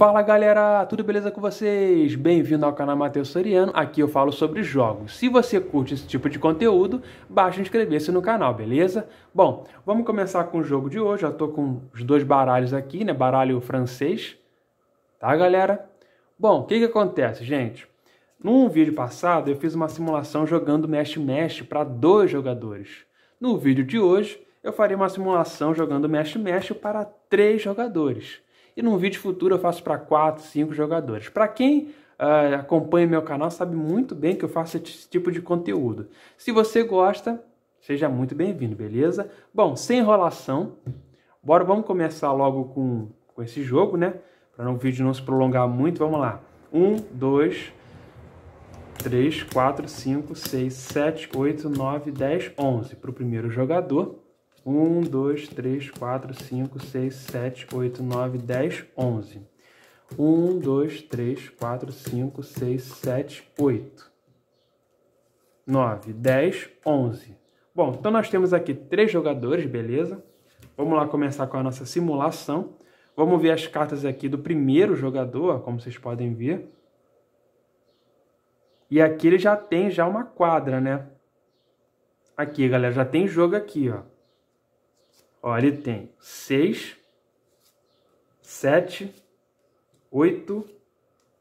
Fala galera, tudo beleza com vocês? Bem-vindo ao canal Matheus Soriano, aqui eu falo sobre jogos. Se você curte esse tipo de conteúdo, basta inscrever-se no canal, beleza? Bom, vamos começar com o jogo de hoje, já tô com os dois baralhos aqui, né, baralho francês, tá galera? Bom, o que que acontece, gente? Num vídeo passado eu fiz uma simulação jogando mesh-mesh para dois jogadores. No vídeo de hoje eu farei uma simulação jogando mesh-mesh para três jogadores. E num vídeo futuro eu faço para 4, 5 jogadores. Para quem uh, acompanha meu canal sabe muito bem que eu faço esse tipo de conteúdo. Se você gosta, seja muito bem-vindo, beleza? Bom, sem enrolação, bora vamos começar logo com, com esse jogo, né? Para o vídeo não se prolongar muito, vamos lá. 1, 2, 3, 4, 5, 6, 7, 8, 9, 10, 11 para o primeiro jogador. 1, 2, 3, 4, 5, 6, 7, 8, 9, 10, 11. 1, 2, 3, 4, 5, 6, 7, 8, 9, 10, 11. Bom, então nós temos aqui três jogadores, beleza? Vamos lá começar com a nossa simulação. Vamos ver as cartas aqui do primeiro jogador, como vocês podem ver. E aqui ele já tem já uma quadra, né? Aqui, galera, já tem jogo aqui, ó. Ó, ele tem 6, 7, 8,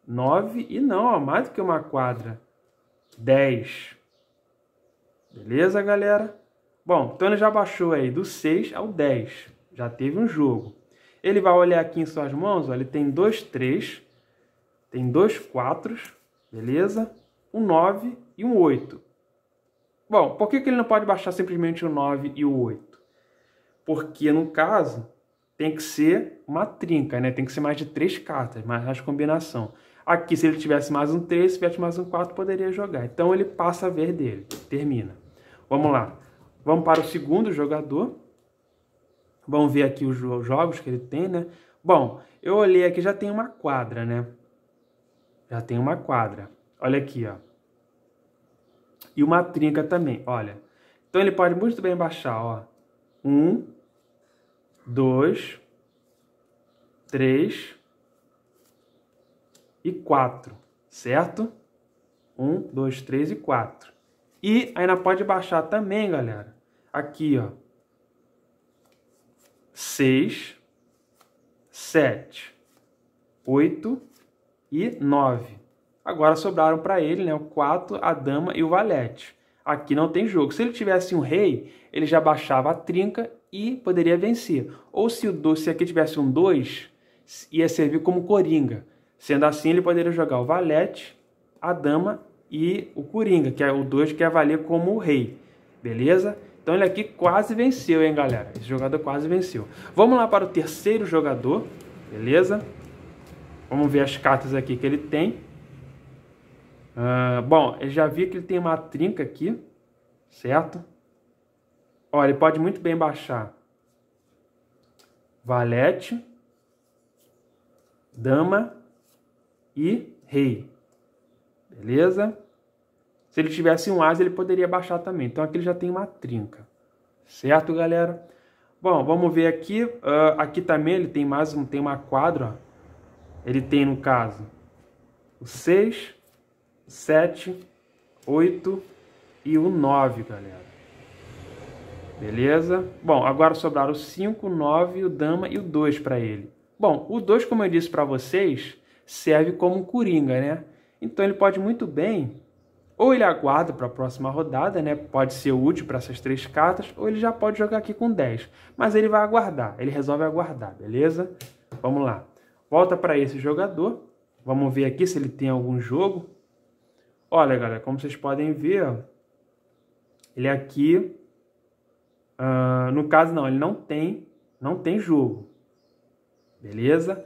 9 e não, ó, mais do que uma quadra, 10. Beleza, galera? Bom, então ele já baixou aí do 6 ao 10, já teve um jogo. Ele vai olhar aqui em suas mãos, ó, ele tem 2, 3, tem 2, 4, beleza? Um 9 e um 8. Bom, por que, que ele não pode baixar simplesmente o 9 e o 8? Porque no caso, tem que ser uma trinca, né? Tem que ser mais de três cartas, mais as combinação. Aqui, se ele tivesse mais um 3, se tivesse mais um 4, poderia jogar. Então ele passa a ver dele. Termina. Vamos lá. Vamos para o segundo jogador. Vamos ver aqui os jogos que ele tem, né? Bom, eu olhei aqui, já tem uma quadra, né? Já tem uma quadra. Olha aqui, ó. E uma trinca também, olha. Então ele pode muito bem baixar, ó. Um, dois, três e quatro, certo? Um, dois, três e quatro. E ainda pode baixar também, galera. Aqui, ó. seis, sete, oito e nove. Agora sobraram para ele, né, o 4, a dama e o valete. Aqui não tem jogo. Se ele tivesse um rei, ele já baixava a trinca e poderia vencer. Ou se, o, se aqui tivesse um 2, ia servir como coringa. Sendo assim, ele poderia jogar o valete, a dama e o coringa, que é o 2 que ia valer como o rei. Beleza? Então ele aqui quase venceu, hein, galera? Esse jogador quase venceu. Vamos lá para o terceiro jogador, beleza? Vamos ver as cartas aqui que ele tem. Uh, bom, eu já vi que ele tem uma trinca aqui, certo? Olha, ele pode muito bem baixar valete, dama e rei. Beleza? Se ele tivesse um as, ele poderia baixar também. Então aqui ele já tem uma trinca. Certo, galera? Bom, vamos ver aqui. Uh, aqui também ele tem mais um, tem uma quadra. Ele tem, no caso, o 6, 7, 8 e o 9, galera. Beleza? Bom, agora sobraram o 5, o 9, o dama e o 2 para ele. Bom, o 2, como eu disse para vocês, serve como um coringa, né? Então ele pode muito bem, ou ele aguarda para a próxima rodada, né? Pode ser útil para essas três cartas, ou ele já pode jogar aqui com 10. Mas ele vai aguardar, ele resolve aguardar, beleza? Vamos lá. Volta para esse jogador. Vamos ver aqui se ele tem algum jogo. Olha, galera, como vocês podem ver, ele aqui Uh, no caso, não, ele não tem, não tem jogo. Beleza?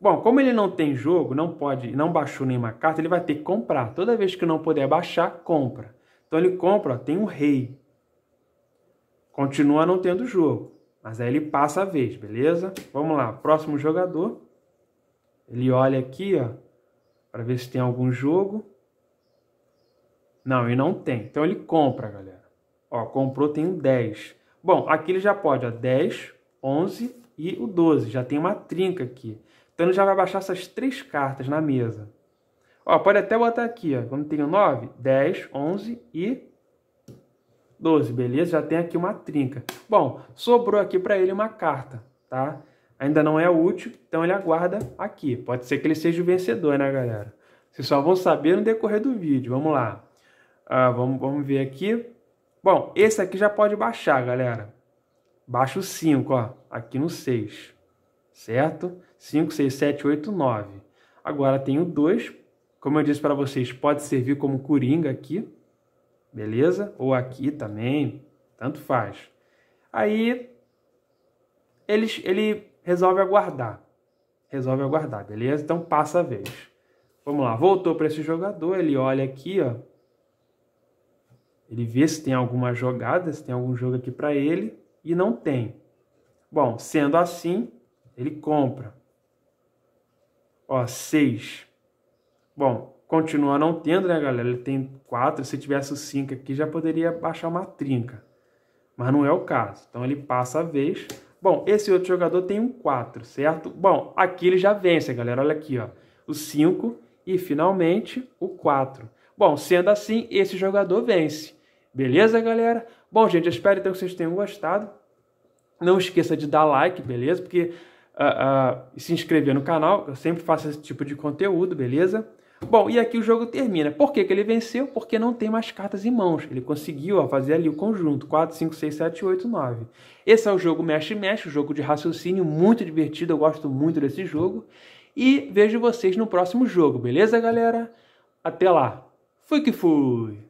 Bom, como ele não tem jogo, não pode, não baixou nenhuma carta, ele vai ter que comprar. Toda vez que não puder baixar, compra. Então ele compra, ó, tem um rei. Continua não tendo jogo, mas aí ele passa a vez, beleza? Vamos lá, próximo jogador. Ele olha aqui, ó, para ver se tem algum jogo. Não, e não tem. Então ele compra, galera. Ó, comprou, tem o 10. Bom, aqui ele já pode, ó, 10, 11 e o 12. Já tem uma trinca aqui. Então ele já vai baixar essas três cartas na mesa. Ó, pode até botar aqui, ó. Quando tem o 9, 10, 11 e 12, beleza? Já tem aqui uma trinca. Bom, sobrou aqui para ele uma carta, tá? Ainda não é útil, então ele aguarda aqui. Pode ser que ele seja o vencedor, né, galera? Vocês só vão saber no decorrer do vídeo. Vamos lá. Ah, vamos, vamos ver aqui. Bom, esse aqui já pode baixar, galera. Baixa o 5, ó, aqui no 6, certo? 5, 6, 7, 8, 9. Agora tem o 2, como eu disse para vocês, pode servir como coringa aqui, beleza? Ou aqui também, tanto faz. Aí ele, ele resolve aguardar, resolve aguardar, beleza? Então passa a vez. Vamos lá, voltou para esse jogador, ele olha aqui, ó, ele vê se tem alguma jogada, se tem algum jogo aqui para ele e não tem. Bom, sendo assim, ele compra. Ó, 6. Bom, continua não tendo, né, galera? Ele tem 4. Se tivesse o 5 aqui, já poderia baixar uma trinca. Mas não é o caso. Então ele passa a vez. Bom, esse outro jogador tem um 4, certo? Bom, aqui ele já vence, galera. Olha aqui, ó. O 5 e finalmente o 4. Bom, sendo assim, esse jogador vence. Beleza, galera? Bom, gente, espero então que vocês tenham gostado. Não esqueça de dar like, beleza? Porque uh, uh, se inscrever no canal, eu sempre faço esse tipo de conteúdo, beleza? Bom, e aqui o jogo termina. Por que, que ele venceu? Porque não tem mais cartas em mãos. Ele conseguiu ó, fazer ali o conjunto. 4, 5, 6, 7, 8, 9. Esse é o jogo mexe-mexe, um jogo de raciocínio muito divertido. Eu gosto muito desse jogo. E vejo vocês no próximo jogo, beleza, galera? Até lá. Fui que fui!